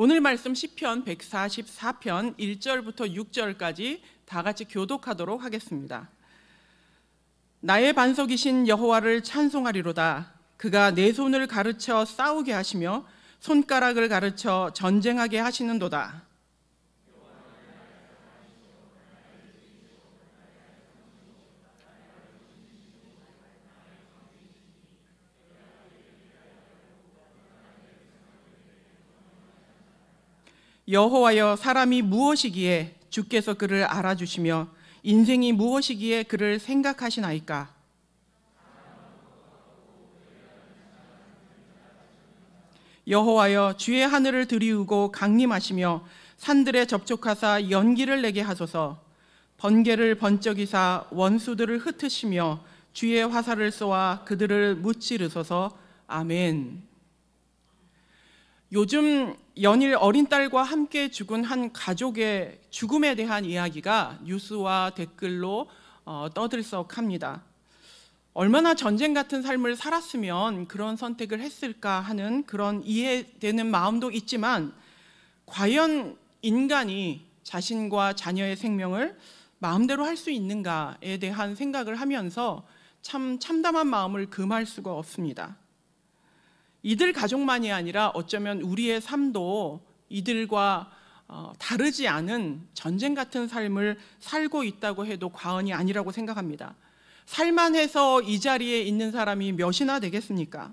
오늘 말씀 시편 144편 1절부터 6절까지 다 같이 교독하도록 하겠습니다. 나의 반석이신 여호와를 찬송하리로다. 그가 내 손을 가르쳐 싸우게 하시며 손가락을 가르쳐 전쟁하게 하시는도다. 여호와여 사람이 무엇이기에 주께서 그를 알아주시며 인생이 무엇이기에 그를 생각하시나이까? 여호와여 주의 하늘을 들이우고 강림하시며 산들에 접촉하사 연기를 내게 하소서 번개를 번쩍이사 원수들을 흩으시며 주의 화살을 쏘아 그들을 무찌르소서 아멘. 요즘 연일 어린 딸과 함께 죽은 한 가족의 죽음에 대한 이야기가 뉴스와 댓글로 어, 떠들썩합니다. 얼마나 전쟁 같은 삶을 살았으면 그런 선택을 했을까 하는 그런 이해되는 마음도 있지만 과연 인간이 자신과 자녀의 생명을 마음대로 할 수 있는가에 대한 생각을 하면서 참 참담한 마음을 금할 수가 없습니다. 이들 가족만이 아니라 어쩌면 우리의 삶도 이들과 어, 다르지 않은 전쟁 같은 삶을 살고 있다고 해도 과언이 아니라고 생각합니다. 살만해서 이 자리에 있는 사람이 몇이나 되겠습니까?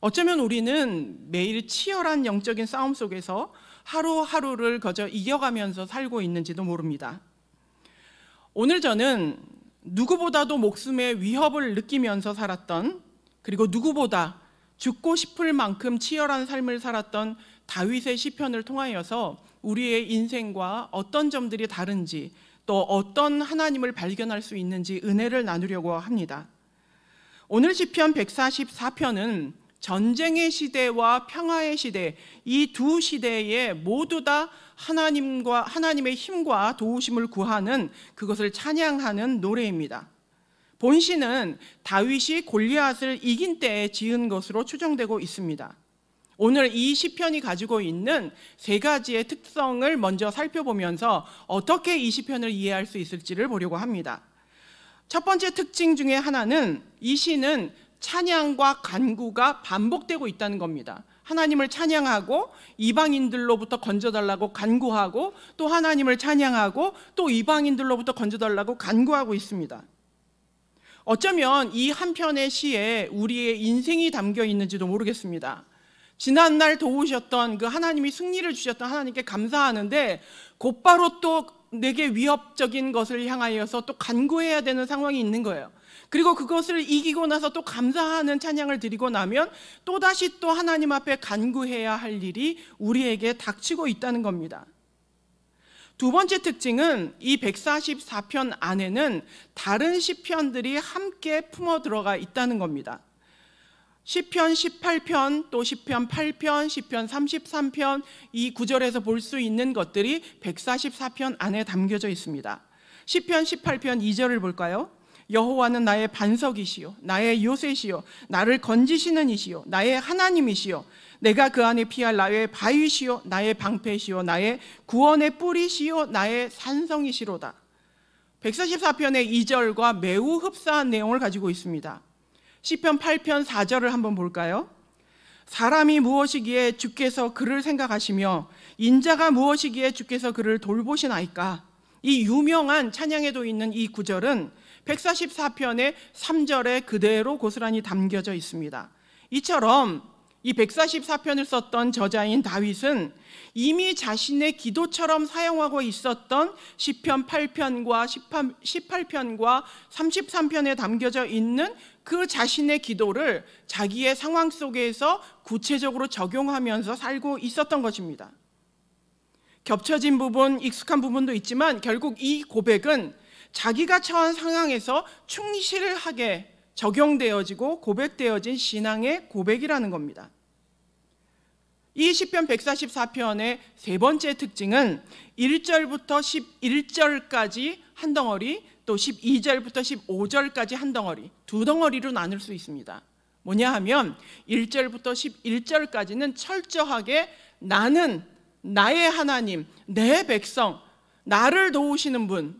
어쩌면 우리는 매일 치열한 영적인 싸움 속에서 하루하루를 거저 이겨가면서 살고 있는지도 모릅니다. 오늘 저는 누구보다도 목숨의 위협을 느끼면서 살았던 그리고 누구보다 죽고 싶을 만큼 치열한 삶을 살았던 다윗의 시편을 통하여서 우리의 인생과 어떤 점들이 다른지 또 어떤 하나님을 발견할 수 있는지 은혜를 나누려고 합니다. 오늘 시편 144편은 전쟁의 시대와 평화의 시대 이 두 시대에 모두 다 하나님과 하나님의 힘과 도우심을 구하는 그것을 찬양하는 노래입니다. 본시는 다윗이 골리앗을 이긴 때에 지은 것으로 추정되고 있습니다. 오늘 이 시편이 가지고 있는 세 가지의 특성을 먼저 살펴보면서 어떻게 이 시편을 이해할 수 있을지를 보려고 합니다. 첫 번째 특징 중에 하나는 이 시는 찬양과 간구가 반복되고 있다는 겁니다. 하나님을 찬양하고 이방인들로부터 건져달라고 간구하고 또 하나님을 찬양하고 또 이방인들로부터 건져달라고 간구하고 있습니다. 어쩌면 이 한 편의 시에 우리의 인생이 담겨 있는지도 모르겠습니다. 지난날 도우셨던 그 하나님이 승리를 주셨던 하나님께 감사하는데 곧바로 또 내게 위협적인 것을 향하여서 또 간구해야 되는 상황이 있는 거예요. 그리고 그것을 이기고 나서 또 감사하는 찬양을 드리고 나면 또다시 또 하나님 앞에 간구해야 할 일이 우리에게 닥치고 있다는 겁니다. 두 번째 특징은 이 144편 안에는 다른 시편들이 함께 품어 들어가 있다는 겁니다. 시편 18편, 또 시편 8편, 시편 33편 이 구절에서 볼 수 있는 것들이 144편 안에 담겨져 있습니다. 시편 18편 2절을 볼까요? 여호와는 나의 반석이시요 나의 요새시요 나를 건지시는 이시요 나의 하나님이시요 내가 그 안에 피할 나의 바위시요 나의 방패시요 나의 구원의 뿌리시요 나의 산성이시로다. 144편의 2절과 매우 흡사한 내용을 가지고 있습니다. 시편 8편 4절을 한번 볼까요? 사람이 무엇이기에 주께서 그를 생각하시며 인자가 무엇이기에 주께서 그를 돌보시나이까? 이 유명한 찬양에도 있는 이 구절은 144편의 3절에 그대로 고스란히 담겨져 있습니다. 이처럼 이 144편을 썼던 저자인 다윗은 이미 자신의 기도처럼 사용하고 있었던 10편 8편과 18편과 33편에 담겨져 있는 그 자신의 기도를 자기의 상황 속에서 구체적으로 적용하면서 살고 있었던 것입니다. 겹쳐진 부분, 익숙한 부분도 있지만 결국 이 고백은 자기가 처한 상황에서 충실하게 적용되어지고 고백되어진 신앙의 고백이라는 겁니다. 이 시편 144편의 세 번째 특징은 1절부터 11절까지 한 덩어리 또 12절부터 15절까지 한 덩어리 두 덩어리로 나눌 수 있습니다. 뭐냐 하면 1절부터 11절까지는 철저하게 나는 나의 하나님, 내 백성, 나를 도우시는 분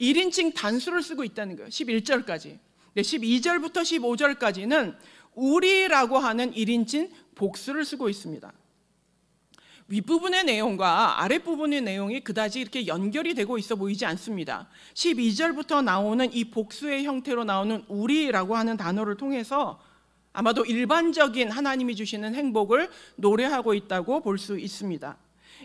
1인칭 단수를 쓰고 있다는 거예요. 11절까지. 12절부터 15절까지는 우리라고 하는 1인칭 복수를 쓰고 있습니다. 윗부분의 내용과 아랫부분의 내용이 그다지 이렇게 연결이 되고 있어 보이지 않습니다. 12절부터 나오는 이 복수의 형태로 나오는 우리라고 하는 단어를 통해서 아마도 일반적인 하나님이 주시는 행복을 노래하고 있다고 볼 수 있습니다.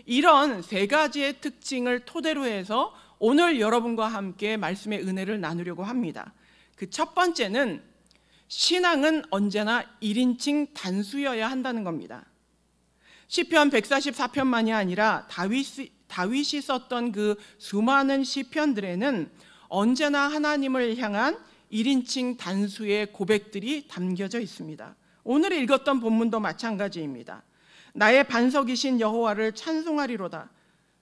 이런 세 가지의 특징을 토대로 해서 오늘 여러분과 함께 말씀의 은혜를 나누려고 합니다. 그첫 번째는 신앙은 언제나 1인칭 단수여야 한다는 겁니다. 시편 144편만이 아니라 다윗이, 다윗이 썼던 그 수많은 시편들에는 언제나 하나님을 향한 1인칭 단수의 고백들이 담겨져 있습니다. 오늘 읽었던 본문도 마찬가지입니다. 나의 반석이신 여호와를 찬송하리로다.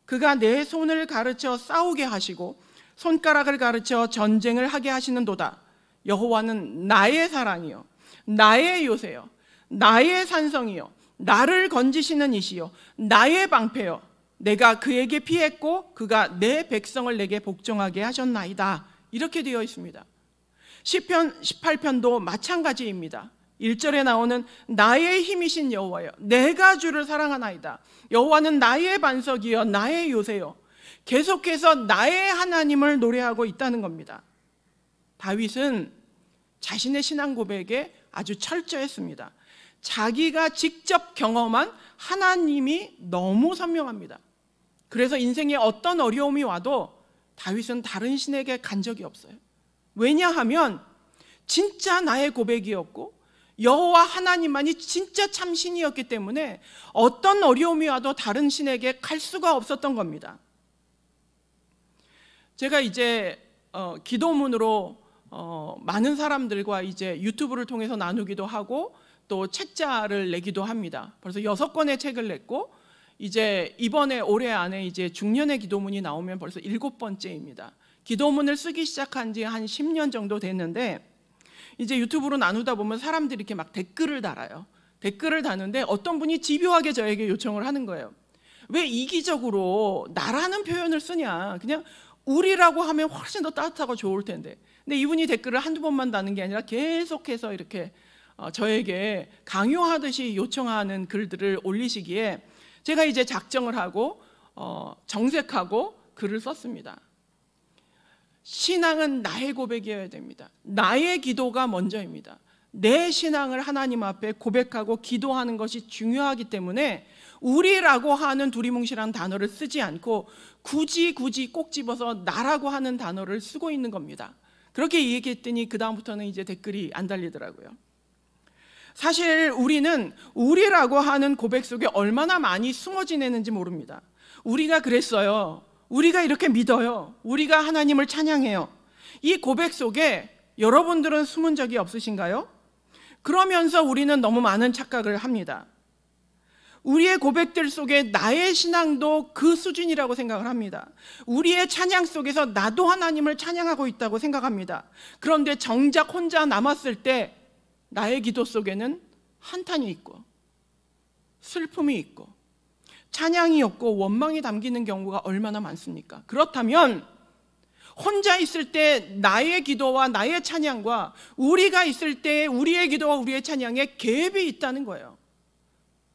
그가 내 손을 가르쳐 싸우게 하시고 손가락을 가르쳐 전쟁을 하게 하시는도다. 여호와는 나의 사랑이요 나의 요새요 나의 산성이요 나를 건지시는 이시요 나의 방패요 내가 그에게 피했고 그가 내 백성을 내게 복종하게 하셨나이다. 이렇게 되어 있습니다. 시편 18편도 마찬가지입니다. 1절에 나오는 나의 힘이신 여호와여 내가 주를 사랑하나이다. 여호와는 나의 반석이여 나의 요새요 계속해서 나의 하나님을 노래하고 있다는 겁니다. 다윗은 자신의 신앙 고백에 아주 철저했습니다. 자기가 직접 경험한 하나님이 너무 선명합니다. 그래서 인생에 어떤 어려움이 와도 다윗은 다른 신에게 간 적이 없어요. 왜냐하면 진짜 나의 고백이었고 여호와 하나님만이 진짜 참신이었기 때문에 어떤 어려움이 와도 다른 신에게 갈 수가 없었던 겁니다. 제가 이제 어, 기도문으로 어, 많은 사람들과 이제 유튜브를 통해서 나누기도 하고 또 책자를 내기도 합니다. 벌써 여섯 권의 책을 냈고 이제 이번에 올해 안에 이제 중년의 기도문이 나오면 벌써 일곱 번째입니다. 기도문을 쓰기 시작한 지 한 10년 정도 됐는데 이제 유튜브로 나누다 보면 사람들이 이렇게 막 댓글을 달아요. 댓글을 다는데 어떤 분이 집요하게 저에게 요청을 하는 거예요. 왜 이기적으로 나라는 표현을 쓰냐? 그냥 우리라고 하면 훨씬 더 따뜻하고 좋을 텐데. 근데 이분이 댓글을 한두 번만 다는 게 아니라 계속해서 이렇게 어, 저에게 강요하듯이 요청하는 글들을 올리시기에 제가 이제 작정을 하고 어, 정색하고 글을 썼습니다. 신앙은 나의 고백이어야 됩니다. 나의 기도가 먼저입니다. 내 신앙을 하나님 앞에 고백하고 기도하는 것이 중요하기 때문에 우리라고 하는 두리뭉실한 단어를 쓰지 않고 굳이 굳이 꼭 집어서 나라고 하는 단어를 쓰고 있는 겁니다. 그렇게 얘기했더니 그 다음부터는 이제 댓글이 안 달리더라고요. 사실 우리는 우리라고 하는 고백 속에 얼마나 많이 숨어 지내는지 모릅니다. 우리가 그랬어요. 우리가 이렇게 믿어요. 우리가 하나님을 찬양해요. 이 고백 속에 여러분들은 숨은 적이 없으신가요? 그러면서 우리는 너무 많은 착각을 합니다. 우리의 고백들 속에 나의 신앙도 그 수준이라고 생각을 합니다. 우리의 찬양 속에서 나도 하나님을 찬양하고 있다고 생각합니다. 그런데 정작 혼자 남았을 때 나의 기도 속에는 한탄이 있고 슬픔이 있고 찬양이 없고 원망이 담기는 경우가 얼마나 많습니까? 그렇다면 혼자 있을 때 나의 기도와 나의 찬양과 우리가 있을 때 우리의 기도와 우리의 찬양에 갭이 있다는 거예요.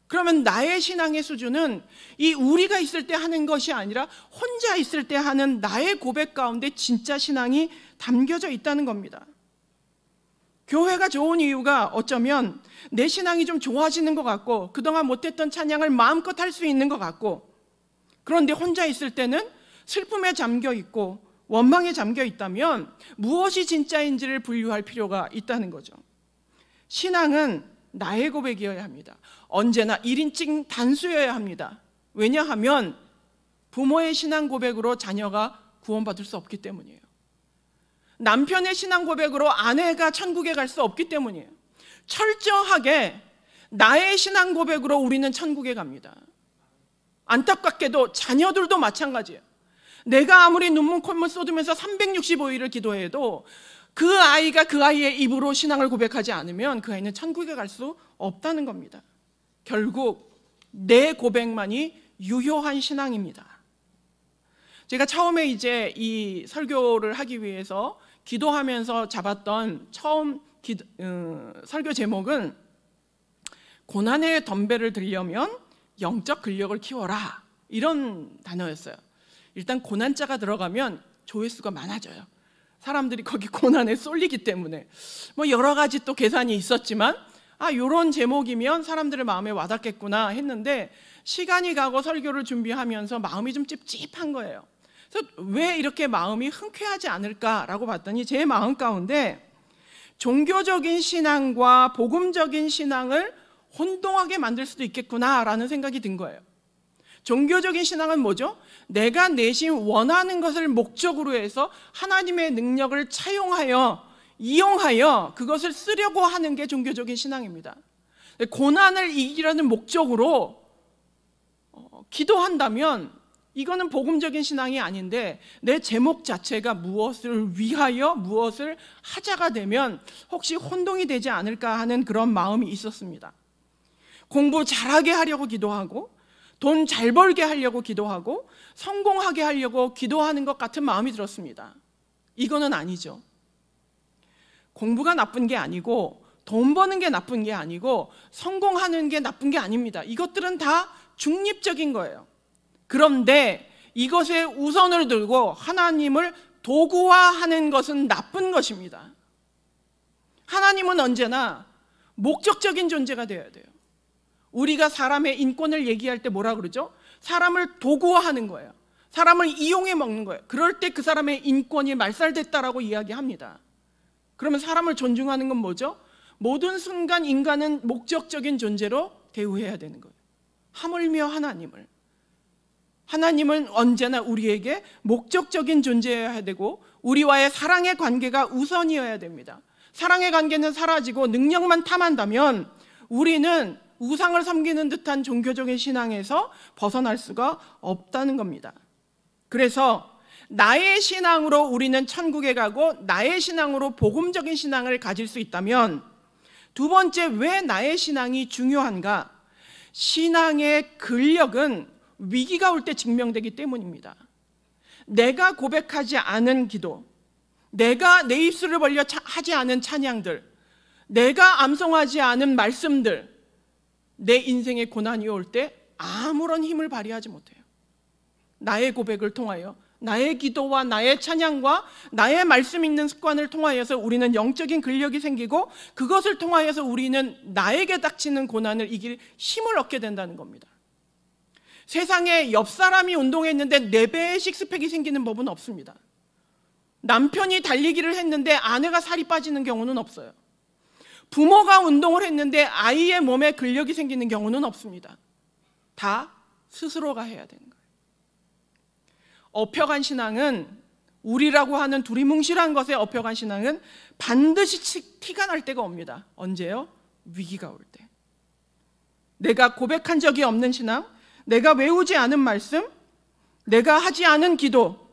그러면 나의 신앙의 수준은 이 우리가 있을 때 하는 것이 아니라 혼자 있을 때 하는 나의 고백 가운데 진짜 신앙이 담겨져 있다는 겁니다. 교회가 좋은 이유가 어쩌면 내 신앙이 좀 좋아지는 것 같고 그동안 못했던 찬양을 마음껏 할 수 있는 것 같고 그런데 혼자 있을 때는 슬픔에 잠겨 있고 원망에 잠겨 있다면 무엇이 진짜인지를 분류할 필요가 있다는 거죠. 신앙은 나의 고백이어야 합니다. 언제나 1인칭 단수여야 합니다. 왜냐하면 부모의 신앙 고백으로 자녀가 구원받을 수 없기 때문이에요. 남편의 신앙 고백으로 아내가 천국에 갈 수 없기 때문이에요. 철저하게 나의 신앙 고백으로 우리는 천국에 갑니다. 안타깝게도 자녀들도 마찬가지예요. 내가 아무리 눈물 콧물 쏟으면서 365일을 기도해도 그 아이가 그 아이의 입으로 신앙을 고백하지 않으면 그 아이는 천국에 갈 수 없다는 겁니다. 결국 내 고백만이 유효한 신앙입니다. 제가 처음에 이제 이 설교를 하기 위해서 기도하면서 잡았던 처음 기도, 음, 설교 제목은 고난의 덤벨을 들려면 영적 근력을 키워라 이런 단어였어요. 일단 고난자가 들어가면 조회수가 많아져요. 사람들이 거기 고난에 쏠리기 때문에 뭐 여러 가지 또 계산이 있었지만 아 요런 제목이면 사람들의 마음에 와닿겠구나 했는데 시간이 가고 설교를 준비하면서 마음이 좀 찝찝한 거예요. 그래서 왜 이렇게 마음이 흔쾌하지 않을까라고 봤더니 제 마음 가운데 종교적인 신앙과 복음적인 신앙을 혼동하게 만들 수도 있겠구나라는 생각이 든 거예요. 종교적인 신앙은 뭐죠? 내가 내심 원하는 것을 목적으로 해서 하나님의 능력을 차용하여 이용하여 그것을 쓰려고 하는 게 종교적인 신앙입니다. 고난을 이기려는 목적으로 어, 기도한다면 이거는 복음적인 신앙이 아닌데 내 제목 자체가 무엇을 위하여 무엇을 하자가 되면 혹시 혼동이 되지 않을까 하는 그런 마음이 있었습니다. 공부 잘하게 하려고 기도하고 돈잘 벌게 하려고 기도하고 성공하게 하려고 기도하는 것 같은 마음이 들었습니다. 이거는 아니죠. 공부가 나쁜 게 아니고 돈 버는 게 나쁜 게 아니고 성공하는 게 나쁜 게 아닙니다. 이것들은 다 중립적인 거예요. 그런데 이것에 우선을 들고 하나님을 도구화하는 것은 나쁜 것입니다. 하나님은 언제나 목적적인 존재가 되어야 돼요. 우리가 사람의 인권을 얘기할 때 뭐라 그러죠? 사람을 도구화하는 거예요. 사람을 이용해 먹는 거예요. 그럴 때 그 사람의 인권이 말살됐다라고 이야기합니다. 그러면 사람을 존중하는 건 뭐죠? 모든 순간 인간은 목적적인 존재로 대우해야 되는 거예요. 하물며 하나님을. 하나님은 언제나 우리에게 목적적인 존재여야 되고 우리와의 사랑의 관계가 우선이어야 됩니다. 사랑의 관계는 사라지고 능력만 탐한다면 우리는 우상을 섬기는 듯한 종교적인 신앙에서 벗어날 수가 없다는 겁니다. 그래서 나의 신앙으로 우리는 천국에 가고 나의 신앙으로 복음적인 신앙을 가질 수 있다면 두 번째 왜 나의 신앙이 중요한가? 신앙의 근력은 위기가 올 때 증명되기 때문입니다. 내가 고백하지 않은 기도, 내가 내 입술을 벌려 하지 않은 찬양들, 내가 암송하지 않은 말씀들, 내 인생에 고난이 올 때 아무런 힘을 발휘하지 못해요. 나의 고백을 통하여 나의 기도와 나의 찬양과 나의 말씀 읽는 습관을 통하여서 우리는 영적인 근력이 생기고 그것을 통하여서 우리는 나에게 닥치는 고난을 이길 힘을 얻게 된다는 겁니다. 세상에 옆 사람이 운동했는데 4배의 식스팩이 생기는 법은 없습니다. 남편이 달리기를 했는데 아내가 살이 빠지는 경우는 없어요. 부모가 운동을 했는데 아이의 몸에 근력이 생기는 경우는 없습니다. 다 스스로가 해야 되는 거예요. 업혀간 신앙은 우리라고 하는 두리뭉실한 것에 업혀간 신앙은 반드시 티가 날 때가 옵니다. 언제요? 위기가 올 때. 내가 고백한 적이 없는 신앙, 내가 외우지 않은 말씀, 내가 하지 않은 기도,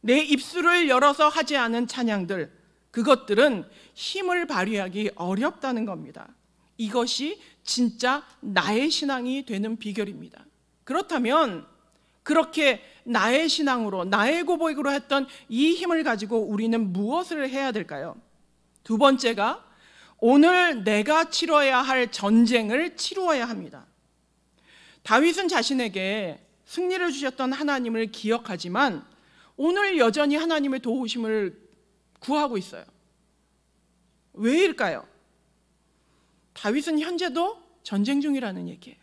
내 입술을 열어서 하지 않은 찬양들, 그것들은 힘을 발휘하기 어렵다는 겁니다. 이것이 진짜 나의 신앙이 되는 비결입니다. 그렇다면 그렇게 나의 신앙으로 나의 고백으로 했던 이 힘을 가지고 우리는 무엇을 해야 될까요? 두 번째가 오늘 내가 치러야 할 전쟁을 치루어야 합니다. 다윗은 자신에게 승리를 주셨던 하나님을 기억하지만 오늘 여전히 하나님의 도우심을 구하고 있어요. 왜일까요? 다윗은 현재도 전쟁 중이라는 얘기예요.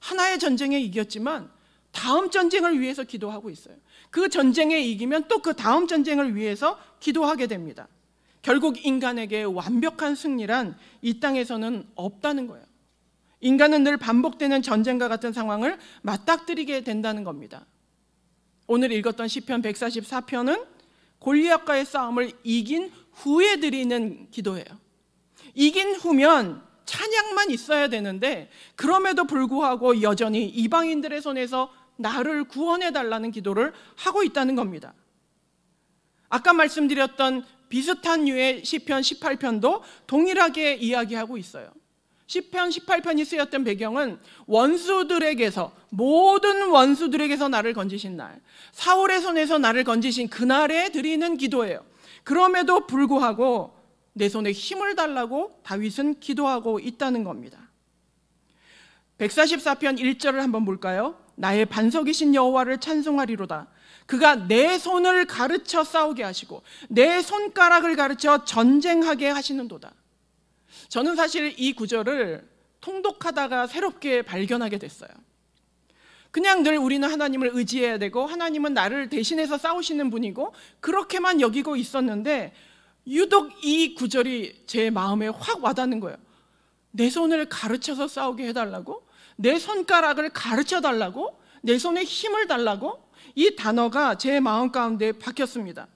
하나의 전쟁에 이겼지만 다음 전쟁을 위해서 기도하고 있어요. 그 전쟁에 이기면 또 그 다음 전쟁을 위해서 기도하게 됩니다. 결국 인간에게 완벽한 승리란 이 땅에서는 없다는 거예요. 인간은 늘 반복되는 전쟁과 같은 상황을 맞닥뜨리게 된다는 겁니다. 오늘 읽었던 시편 144편은 골리앗과의 싸움을 이긴 후에 드리는 기도예요. 이긴 후면 찬양만 있어야 되는데 그럼에도 불구하고 여전히 이방인들의 손에서 나를 구원해 달라는 기도를 하고 있다는 겁니다. 아까 말씀드렸던 비슷한 유의 시편 18편도 동일하게 이야기하고 있어요. 시편 18편이 쓰였던 배경은 원수들에게서 모든 원수들에게서 나를 건지신 날, 사울의 손에서 나를 건지신 그날에 드리는 기도예요. 그럼에도 불구하고 내 손에 힘을 달라고 다윗은 기도하고 있다는 겁니다. 144편 1절을 한번 볼까요? 나의 반석이신 여호와를 찬송하리로다. 그가 내 손을 가르쳐 싸우게 하시고 내 손가락을 가르쳐 전쟁하게 하시는도다. 저는 사실 이 구절을 통독하다가 새롭게 발견하게 됐어요. 그냥 늘 우리는 하나님을 의지해야 되고 하나님은 나를 대신해서 싸우시는 분이고 그렇게만 여기고 있었는데 유독 이 구절이 제 마음에 확 와닿는 거예요. 내 손을 가르쳐서 싸우게 해달라고, 내 손가락을 가르쳐 달라고, 내 손에 힘을 달라고 이 단어가 제 마음 가운데 박혔습니다.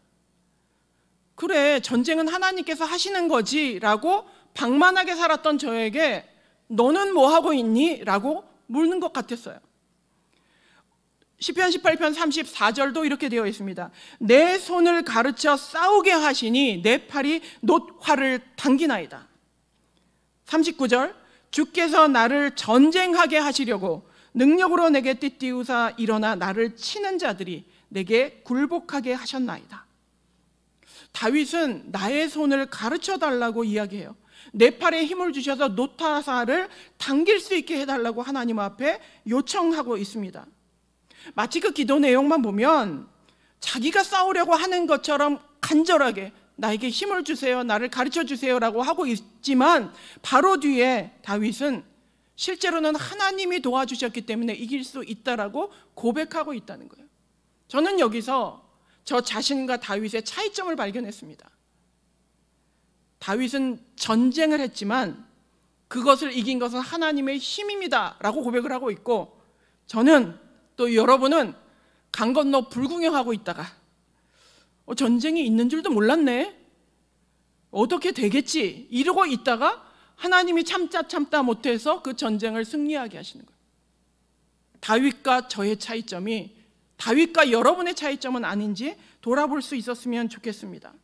그래, 전쟁은 하나님께서 하시는 거지라고 방만하게 살았던 저에게 너는 뭐 하고 있니? 라고 묻는 것 같았어요. 1 0편 18편 34절도 이렇게 되어 있습니다. 내 손을 가르쳐 싸우게 하시니 내 팔이 노화를 당기나이다. 39절 주께서 나를 전쟁하게 하시려고 능력으로 내게 띠띠우사 일어나 나를 치는 자들이 내게 굴복하게 하셨나이다. 다윗은 나의 손을 가르쳐 달라고 이야기해요. 내 팔에 힘을 주셔서 노타사를 당길 수 있게 해달라고 하나님 앞에 요청하고 있습니다. 마치 그 기도 내용만 보면 자기가 싸우려고 하는 것처럼 간절하게 나에게 힘을 주세요, 나를 가르쳐 주세요라고 하고 있지만 바로 뒤에 다윗은 실제로는 하나님이 도와주셨기 때문에 이길 수 있다라고 고백하고 있다는 거예요. 저는 여기서 저 자신과 다윗의 차이점을 발견했습니다. 다윗은 전쟁을 했지만 그것을 이긴 것은 하나님의 힘입니다라고 고백을 하고 있고 저는 또 여러분은 강 건너 불구경하고 있다가 어, 전쟁이 있는 줄도 몰랐네. 어떻게 되겠지? 이러고 있다가 하나님이 참자 참다 못해서 그 전쟁을 승리하게 하시는 거예요. 다윗과 저의 차이점이 다윗과 여러분의 차이점은 아닌지 돌아볼 수 있었으면 좋겠습니다.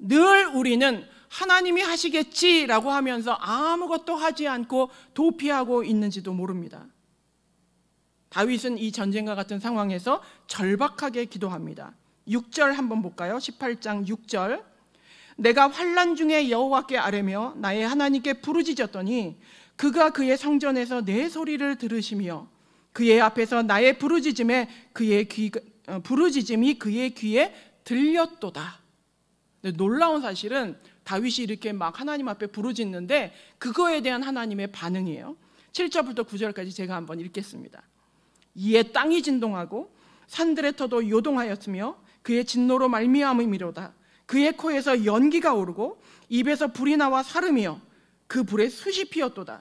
늘 우리는 하나님이 하시겠지라고 하면서 아무것도 하지 않고 도피하고 있는지도 모릅니다. 다윗은 이 전쟁과 같은 상황에서 절박하게 기도합니다. 6절 한번 볼까요? 18장 6절. 내가 환난 중에 여호와께 아뢰며 나의 하나님께 부르짖었더니 그가 그의 성전에서 내 소리를 들으시며 그의 앞에서 나의 부르짖음에 그의 귀 어, 부르짖음이 그의 귀에 들렸도다. 놀라운 사실은 다윗이 이렇게 막 하나님 앞에 부르짖는데 그거에 대한 하나님의 반응이에요. 7절부터 9절까지 제가 한번 읽겠습니다. 이에 땅이 진동하고 산들의 터도 요동하였으며 그의 진노로 말미암음이로다. 그의 코에서 연기가 오르고 입에서 불이 나와 사름이여 그 불에 숯이 피었도다.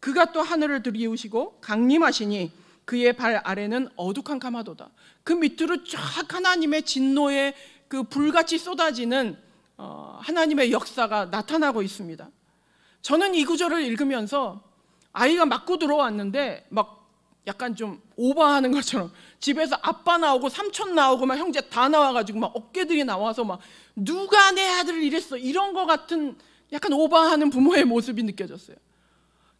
그가 또 하늘을 들이우시고 강림하시니 그의 발 아래는 어둑한캄마도다그 밑으로 쫙 하나님의 진노의 그 불같이 쏟아지는 어, 하나님의 역사가 나타나고 있습니다. 저는 이 구절을 읽으면서 아이가 맞고 들어왔는데 막 약간 좀 오버하는 것처럼 집에서 아빠 나오고 삼촌 나오고 막 형제 다 나와가지고 막 어깨들이 나와서 막 누가 내 아들을 이랬어 이런 것 같은 약간 오버하는 부모의 모습이 느껴졌어요.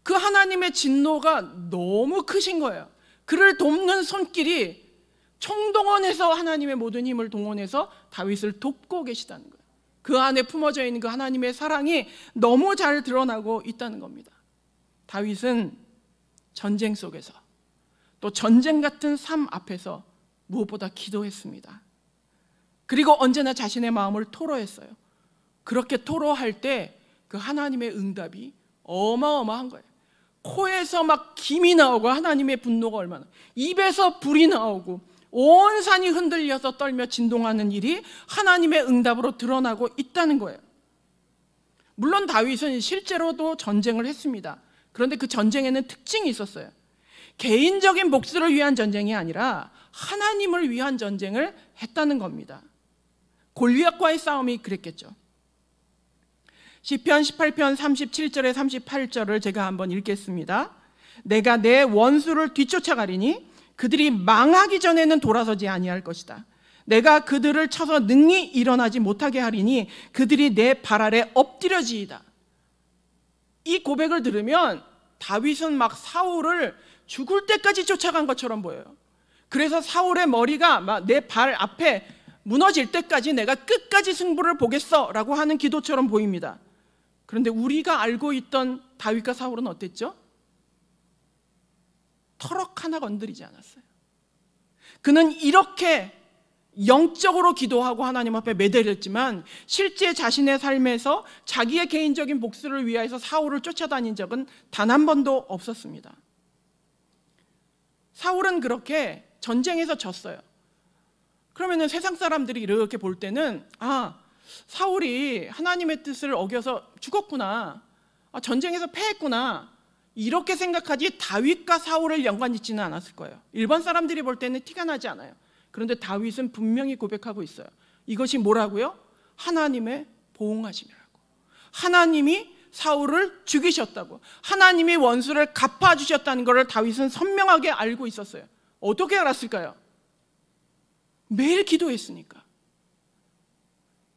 그 하나님의 진노가 너무 크신 거예요. 그를 돕는 손길이 총동원해서 하나님의 모든 힘을 동원해서 다윗을 돕고 계시다는 거예요. 그 안에 품어져 있는 그 하나님의 사랑이 너무 잘 드러나고 있다는 겁니다. 다윗은 전쟁 속에서 또 전쟁 같은 삶 앞에서 무엇보다 기도했습니다. 그리고 언제나 자신의 마음을 토로했어요. 그렇게 토로할 때 그 하나님의 응답이 어마어마한 거예요. 코에서 막 김이 나오고 하나님의 분노가 얼마나 입에서 불이 나오고 온 산이 흔들려서 떨며 진동하는 일이 하나님의 응답으로 드러나고 있다는 거예요. 물론 다윗은 실제로도 전쟁을 했습니다. 그런데 그 전쟁에는 특징이 있었어요. 개인적인 목수를 위한 전쟁이 아니라 하나님을 위한 전쟁을 했다는 겁니다. 골리앗과의 싸움이 그랬겠죠. 시편 18편 37절에 38절을 제가 한번 읽겠습니다. 내가 내 원수를 뒤쫓아가리니 그들이 망하기 전에는 돌아서지 아니할 것이다. 내가 그들을 쳐서 능히 일어나지 못하게 하리니 그들이 내 발 아래 엎드려지이다. 이 고백을 들으면 다윗은 막 사울을 죽을 때까지 쫓아간 것처럼 보여요. 그래서 사울의 머리가 내 발 앞에 무너질 때까지 내가 끝까지 승부를 보겠어 라고 하는 기도처럼 보입니다. 그런데 우리가 알고 있던 다윗과 사울은 어땠죠? 터럭 하나 건드리지 않았어요. 그는 이렇게 영적으로 기도하고 하나님 앞에 매달렸지만 실제 자신의 삶에서 자기의 개인적인 복수를 위하여서 사울을 쫓아다닌 적은 단 한 번도 없었습니다. 사울은 그렇게 전쟁에서 졌어요. 그러면 세상 사람들이 이렇게 볼 때는 아, 사울이 하나님의 뜻을 어겨서 죽었구나. 아, 전쟁에서 패했구나. 이렇게 생각하지 다윗과 사울을 연관짓지는 않았을 거예요. 일반 사람들이 볼 때는 티가 나지 않아요. 그런데 다윗은 분명히 고백하고 있어요. 이것이 뭐라고요? 하나님의 보응하심이라고. 하나님이 사울을 죽이셨다고 하나님이 원수를 갚아 주셨다는 것을 다윗은 선명하게 알고 있었어요. 어떻게 알았을까요? 매일 기도했으니까.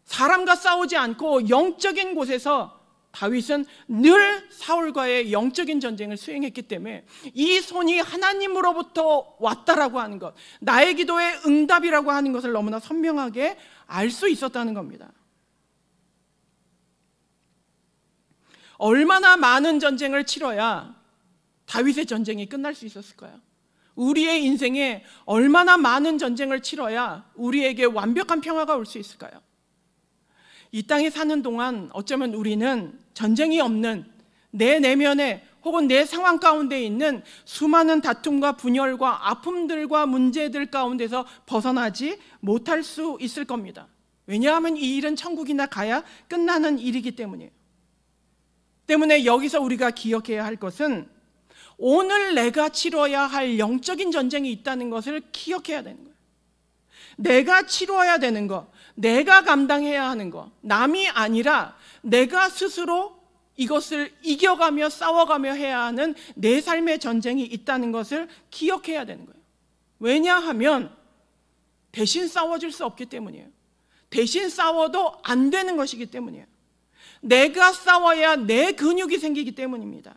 사람과 싸우지 않고 영적인 곳에서 다윗은 늘 사울과의 영적인 전쟁을 수행했기 때문에 이 손이 하나님으로부터 왔다라고 하는 것, 나의 기도의 응답이라고 하는 것을 너무나 선명하게 알 수 있었다는 겁니다. 얼마나 많은 전쟁을 치러야 다윗의 전쟁이 끝날 수 있었을까요? 우리의 인생에 얼마나 많은 전쟁을 치러야 우리에게 완벽한 평화가 올 수 있을까요? 이 땅에 사는 동안 어쩌면 우리는 전쟁이 없는 내 내면에 혹은 내 상황 가운데 있는 수많은 다툼과 분열과 아픔들과 문제들 가운데서 벗어나지 못할 수 있을 겁니다. 왜냐하면 이 일은 천국이나 가야 끝나는 일이기 때문이에요. 때문에 여기서 우리가 기억해야 할 것은 오늘 내가 치러야 할 영적인 전쟁이 있다는 것을 기억해야 되는 거예요. 내가 치러야 되는 것, 내가 감당해야 하는 것, 남이 아니라 내가 스스로 이것을 이겨가며 싸워가며 해야 하는 내 삶의 전쟁이 있다는 것을 기억해야 되는 거예요. 왜냐하면 대신 싸워줄 수 없기 때문이에요. 대신 싸워도 안 되는 것이기 때문이에요. 내가 싸워야 내 근육이 생기기 때문입니다.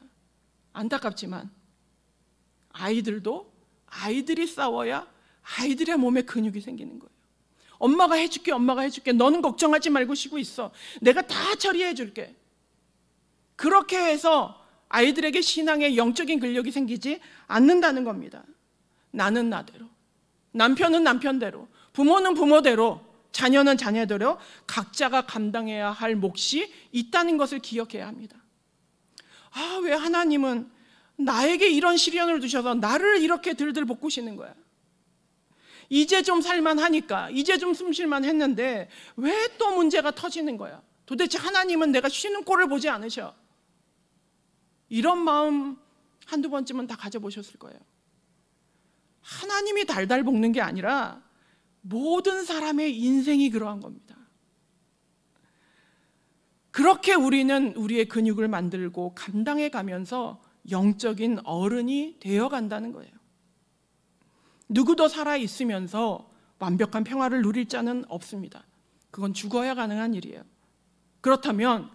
안타깝지만 아이들도 아이들이 싸워야 아이들의 몸에 근육이 생기는 거예요. 엄마가 해줄게, 엄마가 해줄게. 너는 걱정하지 말고 쉬고 있어. 내가 다 처리해줄게. 그렇게 해서 아이들에게 신앙의 영적인 근력이 생기지 않는다는 겁니다. 나는 나대로. 남편은 남편대로. 부모는 부모대로. 자녀는 자녀대로 각자가 감당해야 할 몫이 있다는 것을 기억해야 합니다. 아, 왜 하나님은 나에게 이런 시련을 주셔서 나를 이렇게 들들 볶으시는 거야? 이제 좀 살만하니까, 이제 좀 숨쉴만 했는데 왜 또 문제가 터지는 거야? 도대체 하나님은 내가 쉬는 꼴을 보지 않으셔. 이런 마음 한두 번쯤은 다 가져보셨을 거예요. 하나님이 달달 볶는 게 아니라 모든 사람의 인생이 그러한 겁니다. 그렇게 우리는 우리의 근육을 만들고 감당해 가면서 영적인 어른이 되어 간다는 거예요. 누구도 살아 있으면서 완벽한 평화를 누릴 자는 없습니다. 그건 죽어야 가능한 일이에요. 그렇다면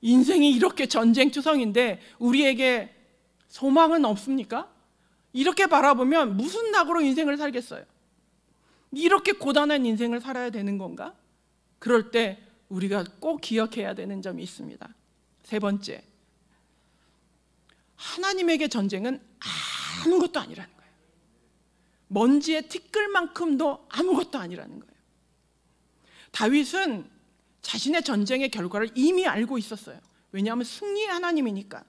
인생이 이렇게 전쟁투성인데 우리에게 소망은 없습니까? 이렇게 바라보면 무슨 낙으로 인생을 살겠어요? 이렇게 고단한 인생을 살아야 되는 건가? 그럴 때 우리가 꼭 기억해야 되는 점이 있습니다. 세 번째, 하나님에게 전쟁은 아무것도 아니라는 거예요. 먼지에 티끌만큼도 아무것도 아니라는 거예요. 다윗은 자신의 전쟁의 결과를 이미 알고 있었어요. 왜냐하면 승리의 하나님이니까.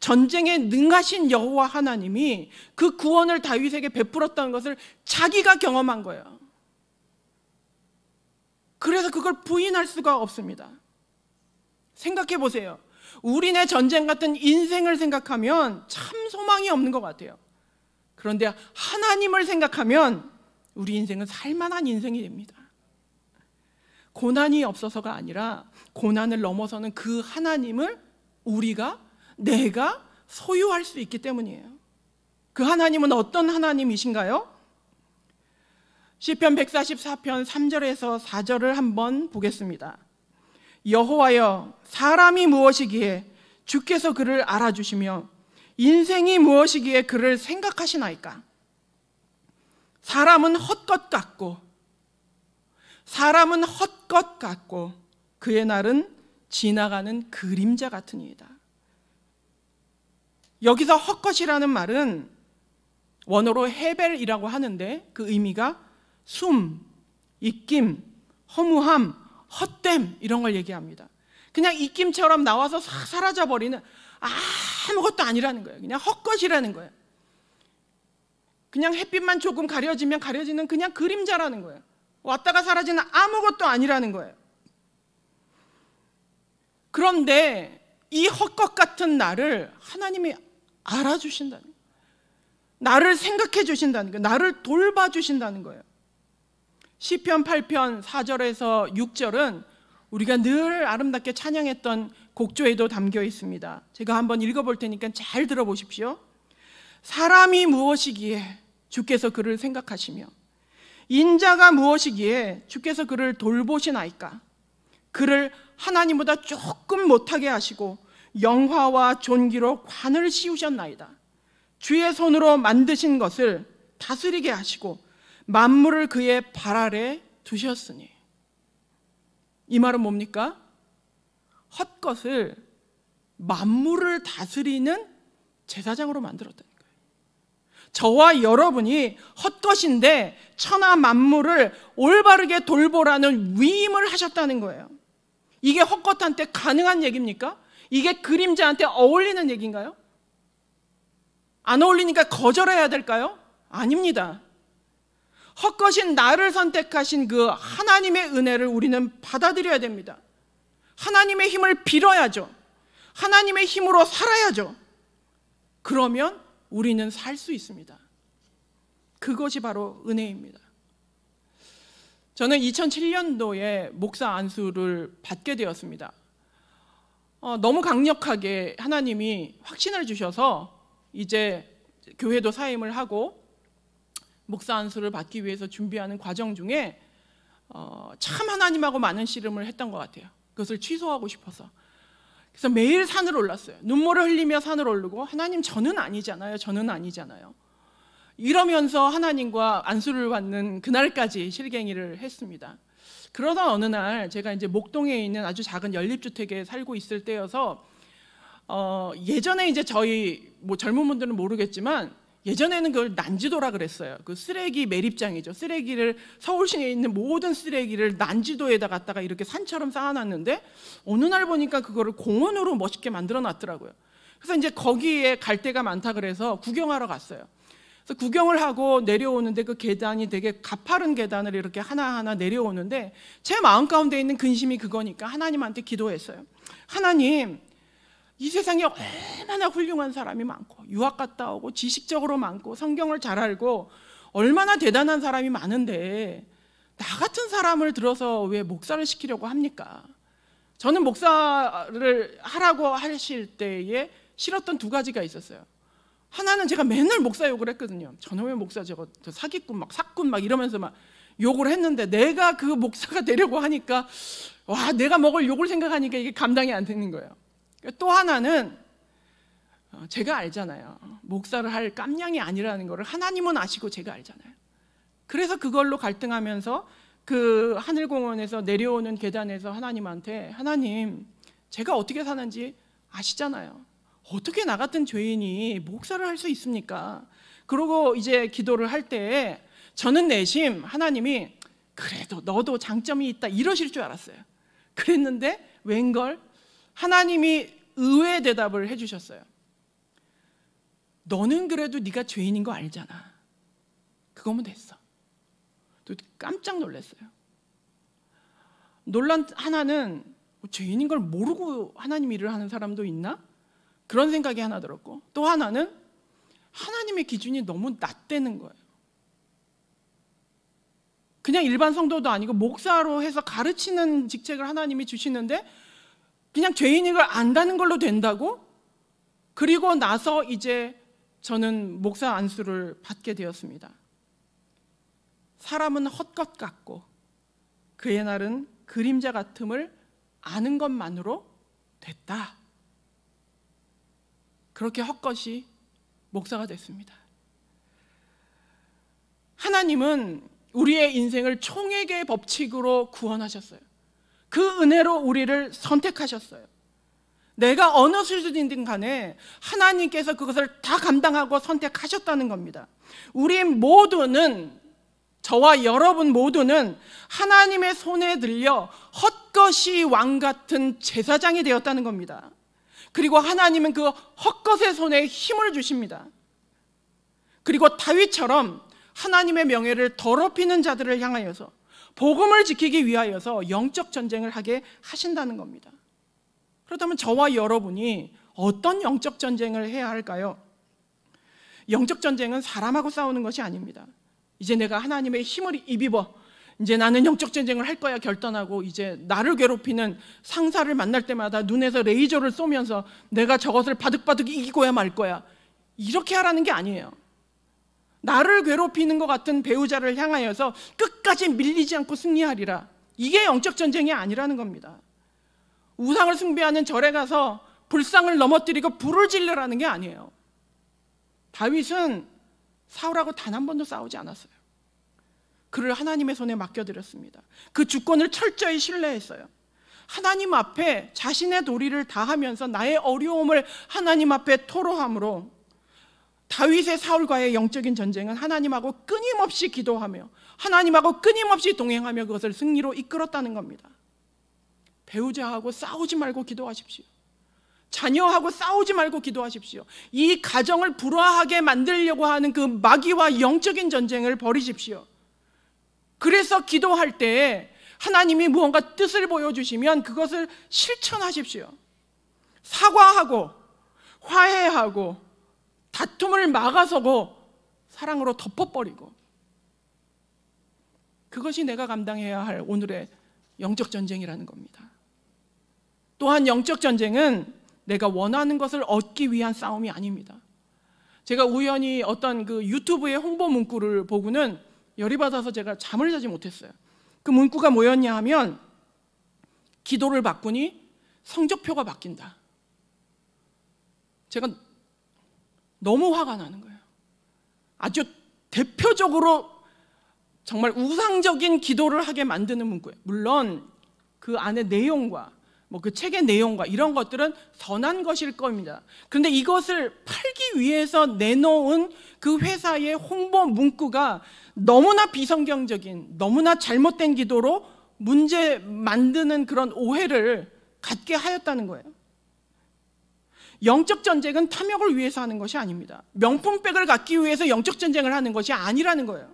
전쟁에 능하신 여호와 하나님이 그 구원을 다윗에게 베풀었다는 것을 자기가 경험한 거예요. 그래서 그걸 부인할 수가 없습니다. 생각해 보세요. 우리네 전쟁 같은 인생을 생각하면 참 소망이 없는 것 같아요. 그런데 하나님을 생각하면 우리 인생은 살만한 인생이 됩니다. 고난이 없어서가 아니라 고난을 넘어서는 그 하나님을 우리가 내가 소유할 수 있기 때문이에요. 그 하나님은 어떤 하나님이신가요? 시편 144편 3절에서 4절을 한번 보겠습니다. 여호와여 사람이 무엇이기에 주께서 그를 알아주시며 인생이 무엇이기에 그를 생각하시나이까? 사람은 헛것 같고 사람은 헛것 같고 그의 날은 지나가는 그림자 같으니이다. 여기서 헛것이라는 말은 원어로 헤벨이라고 하는데 그 의미가 숨, 입김, 허무함, 헛됨 이런 걸 얘기합니다. 그냥 입김처럼 나와서 사라져 버리는 아무것도 아니라는 거예요. 그냥 헛것이라는 거예요. 그냥 햇빛만 조금 가려지면 가려지는 그냥 그림자라는 거예요. 왔다가 사라지는 아무것도 아니라는 거예요. 그런데 이 헛것 같은 나를 하나님이 알아주신다는 거예요. 나를 생각해 주신다는 거예요. 나를 돌봐 주신다는 거예요. 시편 8편 4절에서 6절은 우리가 늘 아름답게 찬양했던 곡조에도 담겨 있습니다. 제가 한번 읽어 볼 테니까 잘 들어보십시오. 사람이 무엇이기에 주께서 그를 생각하시며 인자가 무엇이기에 주께서 그를 돌보시나이까 그를 하나님보다 조금 못하게 하시고 영화와 존귀로 관을 씌우셨나이다. 주의 손으로 만드신 것을 다스리게 하시고 만물을 그의 발 아래 두셨으니. 이 말은 뭡니까? 헛것을 만물을 다스리는 제사장으로 만들었다. 저와 여러분이 헛것인데 천하 만물을 올바르게 돌보라는 위임을 하셨다는 거예요. 이게 헛것한테 가능한 얘기입니까? 이게 그림자한테 어울리는 얘기인가요? 안 어울리니까 거절해야 될까요? 아닙니다. 헛것인 나를 선택하신 그 하나님의 은혜를 우리는 받아들여야 됩니다. 하나님의 힘을 빌어야죠. 하나님의 힘으로 살아야죠. 그러면 우리는 살 수 있습니다. 그것이 바로 은혜입니다. 저는 2007년도에 목사 안수를 받게 되었습니다. 어, 너무 강력하게 하나님이 확신을 주셔서 이제 교회도 사임을 하고 목사 안수를 받기 위해서 준비하는 과정 중에 어, 참 하나님하고 많은 씨름을 했던 것 같아요. 그것을 취소하고 싶어서. 그래서 매일 산을 올랐어요. 눈물을 흘리며 산을 오르고 하나님 저는 아니잖아요. 저는 아니잖아요. 이러면서 하나님과 안수를 받는 그날까지 실갱이를 했습니다. 그러다 어느 날 제가 이제 목동에 있는 아주 작은 연립주택에 살고 있을 때여서 어, 예전에 이제 저희 뭐 젊은 분들은 모르겠지만 예전에는 그걸 난지도라 그랬어요. 그 쓰레기 매립장이죠. 쓰레기를 서울시에 있는 모든 쓰레기를 난지도에다 갖다가 이렇게 산처럼 쌓아놨는데 어느 날 보니까 그거를 공원으로 멋있게 만들어놨더라고요. 그래서 이제 거기에 갈 데가 많다 그래서 구경하러 갔어요. 그래서 구경을 하고 내려오는데 그 계단이 되게 가파른 계단을 이렇게 하나하나 내려오는데 제 마음 가운데 있는 근심이 그거니까 하나님한테 기도했어요. 하나님, 이 세상에 얼마나 훌륭한 사람이 많고 유학 갔다 오고 지식적으로 많고 성경을 잘 알고 얼마나 대단한 사람이 많은데 나 같은 사람을 들어서 왜 목사를 시키려고 합니까? 저는 목사를 하라고 하실 때에 싫었던 두 가지가 있었어요. 하나는 제가 맨날 목사 욕을 했거든요. 저는 왜 목사 저거 사기꾼 막 사꾼 막 이러면서 막 욕을 했는데 내가 그 목사가 되려고 하니까 와 내가 먹을 욕을 생각하니까 이게 감당이 안 되는 거예요. 그러니까 또 하나는 어, 제가 알잖아요. 목사를 할 깜냥이 아니라는 것을 하나님은 아시고 제가 알잖아요. 그래서 그걸로 갈등하면서 그 하늘공원에서 내려오는 계단에서 하나님한테 하나님 제가 어떻게 사는지 아시잖아요. 어떻게 나 같은 죄인이 목사를 할 수 있습니까? 그러고 이제 기도를 할 때 저는 내심 하나님이 그래도 너도 장점이 있다 이러실 줄 알았어요. 그랬는데 웬걸 하나님이 의외 대답을 해주셨어요. 너는 그래도 네가 죄인인 거 알잖아. 그거면 됐어. 깜짝 놀랐어요. 논란 하나는 어, 죄인인 걸 모르고 하나님 일을 하는 사람도 있나? 그런 생각이 하나 들었고 또 하나는 하나님의 기준이 너무 낮다는 거예요. 그냥 일반 성도도 아니고 목사로 해서 가르치는 직책을 하나님이 주시는데 그냥 죄인을 안다는 걸로 된다고? 그리고 나서 이제 저는 목사 안수를 받게 되었습니다. 사람은 헛것 같고 그의 날은 그림자 같음을 아는 것만으로 됐다. 그렇게 헛것이 목사가 됐습니다. 하나님은 우리의 인생을 총액의 법칙으로 구원하셨어요. 그 은혜로 우리를 선택하셨어요. 내가 어느 수준이든 간에 하나님께서 그것을 다 감당하고 선택하셨다는 겁니다. 우리 모두는 저와 여러분 모두는 하나님의 손에 들려 헛것이 왕 같은 제사장이 되었다는 겁니다. 그리고 하나님은 그 헛것의 손에 힘을 주십니다. 그리고 다윗처럼 하나님의 명예를 더럽히는 자들을 향하여서 복음을 지키기 위하여서 영적 전쟁을 하게 하신다는 겁니다. 그렇다면 저와 여러분이 어떤 영적 전쟁을 해야 할까요? 영적 전쟁은 사람하고 싸우는 것이 아닙니다. 이제 내가 하나님의 힘을 입입어 이제 나는 영적 전쟁을 할 거야 결단하고 이제 나를 괴롭히는 상사를 만날 때마다 눈에서 레이저를 쏘면서 내가 저것을 바득바득 이기고야 말 거야. 이렇게 하라는 게 아니에요. 나를 괴롭히는 것 같은 배우자를 향하여서 끝까지 밀리지 않고 승리하리라. 이게 영적 전쟁이 아니라는 겁니다. 우상을 숭배하는 절에 가서 불상을 넘어뜨리고 불을 질려라는게 아니에요. 다윗은 사울하고 단 한 번도 싸우지 않았어요. 그를 하나님의 손에 맡겨드렸습니다. 그 주권을 철저히 신뢰했어요. 하나님 앞에 자신의 도리를 다하면서 나의 어려움을 하나님 앞에 토로함으로 다윗의 사울과의 영적인 전쟁은 하나님하고 끊임없이 기도하며 하나님하고 끊임없이 동행하며 그것을 승리로 이끌었다는 겁니다. 배우자하고 싸우지 말고 기도하십시오. 자녀하고 싸우지 말고 기도하십시오. 이 가정을 불화하게 만들려고 하는 그 마귀와 영적인 전쟁을 버리십시오. 그래서 기도할 때 하나님이 무언가 뜻을 보여주시면 그것을 실천하십시오. 사과하고, 화해하고, 다툼을 막아서고, 사랑으로 덮어버리고. 그것이 내가 감당해야 할 오늘의 영적 전쟁이라는 겁니다. 또한 영적 전쟁은 내가 원하는 것을 얻기 위한 싸움이 아닙니다. 제가 우연히 어떤 그 유튜브의 홍보 문구를 보고는 열이 받아서 제가 잠을 자지 못했어요. 그 문구가 뭐였냐 하면 기도를 바꾸니 성적표가 바뀐다. 제가 너무 화가 나는 거예요. 아주 대표적으로 정말 우상적인 기도를 하게 만드는 문구예요. 물론 그 안에 내용과 뭐그 책의 내용과 이런 것들은 선한 것일 겁니다. 그런데 이것을 팔기 위해서 내놓은 그 회사의 홍보 문구가 너무나 비성경적인, 너무나 잘못된 기도로 문제 만드는 그런 오해를 갖게 하였다는 거예요. 영적 전쟁은 탐욕을 위해서 하는 것이 아닙니다. 명품백을 갖기 위해서 영적 전쟁을 하는 것이 아니라는 거예요.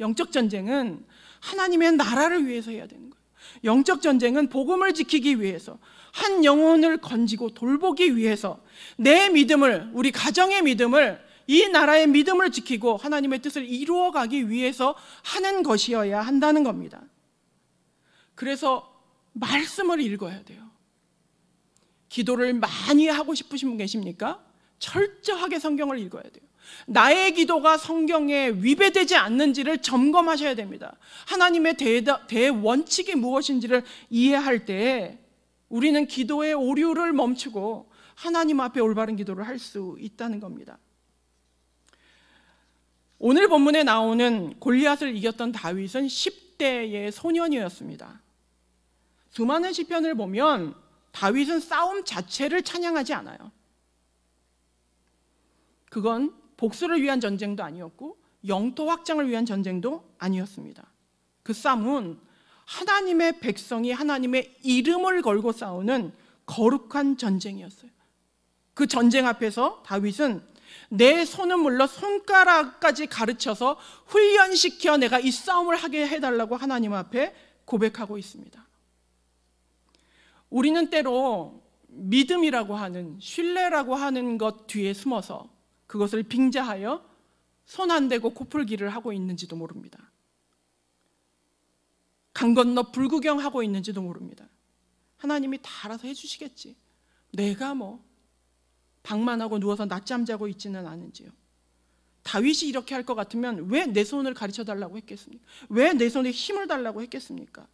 영적 전쟁은 하나님의 나라를 위해서 해야 되는 거예요. 영적 전쟁은 복음을 지키기 위해서 한 영혼을 건지고 돌보기 위해서 내 믿음을 우리 가정의 믿음을 이 나라의 믿음을 지키고 하나님의 뜻을 이루어 가기 위해서 하는 것이어야 한다는 겁니다. 그래서 말씀을 읽어야 돼요. 기도를 많이 하고 싶으신 분 계십니까? 철저하게 성경을 읽어야 돼요. 나의 기도가 성경에 위배되지 않는지를 점검하셔야 됩니다. 하나님의 대다, 대원칙이 무엇인지를 이해할 때 우리는 기도의 오류를 멈추고 하나님 앞에 올바른 기도를 할 수 있다는 겁니다. 오늘 본문에 나오는 골리앗을 이겼던 다윗은 10대의 소년이었습니다. 수많은 시편을 보면 다윗은 싸움 자체를 찬양하지 않아요. 그건 복수를 위한 전쟁도 아니었고 영토 확장을 위한 전쟁도 아니었습니다. 그 싸움은 하나님의 백성이 하나님의 이름을 걸고 싸우는 거룩한 전쟁이었어요. 그 전쟁 앞에서 다윗은 내 손은 물론 손가락까지 가르쳐서 훈련시켜 내가 이 싸움을 하게 해달라고 하나님 앞에 고백하고 있습니다. 우리는 때로 믿음이라고 하는 신뢰라고 하는 것 뒤에 숨어서 그것을 빙자하여 손 안 대고 코풀기를 하고 있는지도 모릅니다. 강 건너 불구경하고 있는지도 모릅니다. 하나님이 다 알아서 해주시겠지. 내가 뭐 방만 하고 누워서 낮잠 자고 있지는 않은지요. 다윗이 이렇게 할 것 같으면 왜 내 손을 가르쳐 달라고 했겠습니까? 왜 내 손에 힘을 달라고 했겠습니까?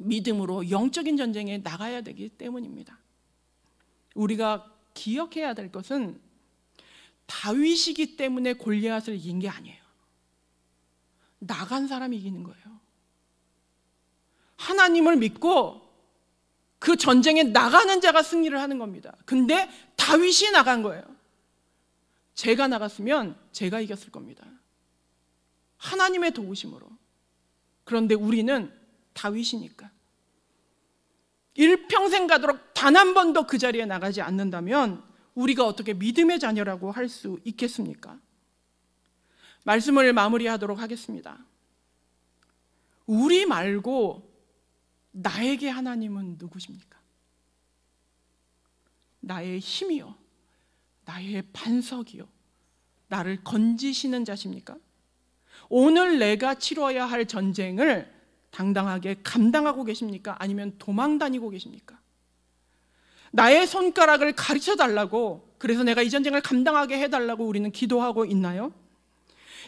믿음으로 영적인 전쟁에 나가야 되기 때문입니다. 우리가 기억해야 될 것은 다윗이기 때문에 골리앗을 이긴 게 아니에요. 나간 사람이 이기는 거예요. 하나님을 믿고 그 전쟁에 나가는 자가 승리를 하는 겁니다. 근데 다윗이 나간 거예요. 제가 나갔으면 제가 이겼을 겁니다. 하나님의 도우심으로. 그런데 우리는 다윗이니까. 일평생 가도록 단 한 번도 그 자리에 나가지 않는다면 우리가 어떻게 믿음의 자녀라고 할 수 있겠습니까? 말씀을 마무리하도록 하겠습니다. 우리 말고 나에게 하나님은 누구십니까? 나의 힘이요. 나의 반석이요. 나를 건지시는 자십니까? 오늘 내가 치러야 할 전쟁을 당당하게 감당하고 계십니까? 아니면 도망 다니고 계십니까? 나의 손가락을 가르쳐 달라고 그래서 내가 이 전쟁을 감당하게 해달라고 우리는 기도하고 있나요?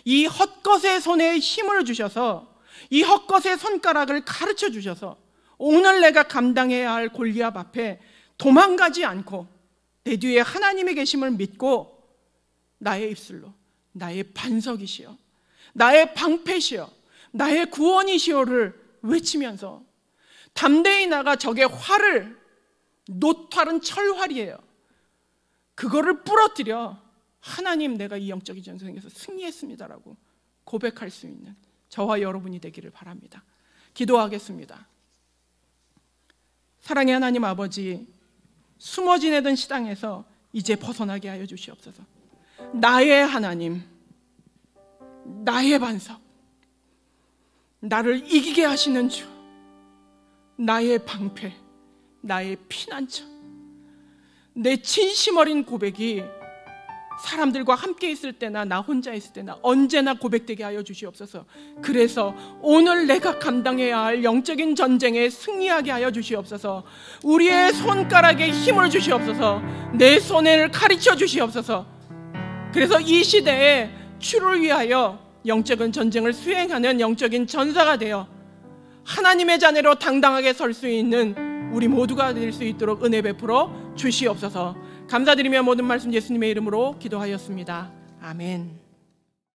이 헛것의 손에 힘을 주셔서 이 헛것의 손가락을 가르쳐 주셔서 오늘 내가 감당해야 할 골리앗 앞에 도망가지 않고 내 뒤에 하나님의 계심을 믿고 나의 입술로 나의 반석이시여 나의 방패시여 나의 구원이시여를 외치면서 담대히 나가 적의 화를 노탈은 철활이에요. 그거를 부러뜨려 하나님 내가 이 영적인 전쟁에서 승리했습니다라고 고백할 수 있는 저와 여러분이 되기를 바랍니다. 기도하겠습니다. 사랑의 하나님 아버지, 숨어 지내던 시당에서 이제 벗어나게 하여 주시옵소서. 나의 하나님, 나의 반석, 나를 이기게 하시는 주, 나의 방패, 나의 피난처. 내 진심 어린 고백이 사람들과 함께 있을 때나 나 혼자 있을 때나 언제나 고백되게 하여 주시옵소서. 그래서 오늘 내가 감당해야 할 영적인 전쟁에 승리하게 하여 주시옵소서. 우리의 손가락에 힘을 주시옵소서. 내 손해를 가르쳐 주시옵소서. 그래서 이 시대에 주를 위하여 영적인 전쟁을 수행하는 영적인 전사가 되어 하나님의 자녀로 당당하게 설 수 있는 우리 모두가 될 수 있도록 은혜 베풀어 주시옵소서. 감사드리며 모든 말씀 예수님의 이름으로 기도하였습니다. 아멘.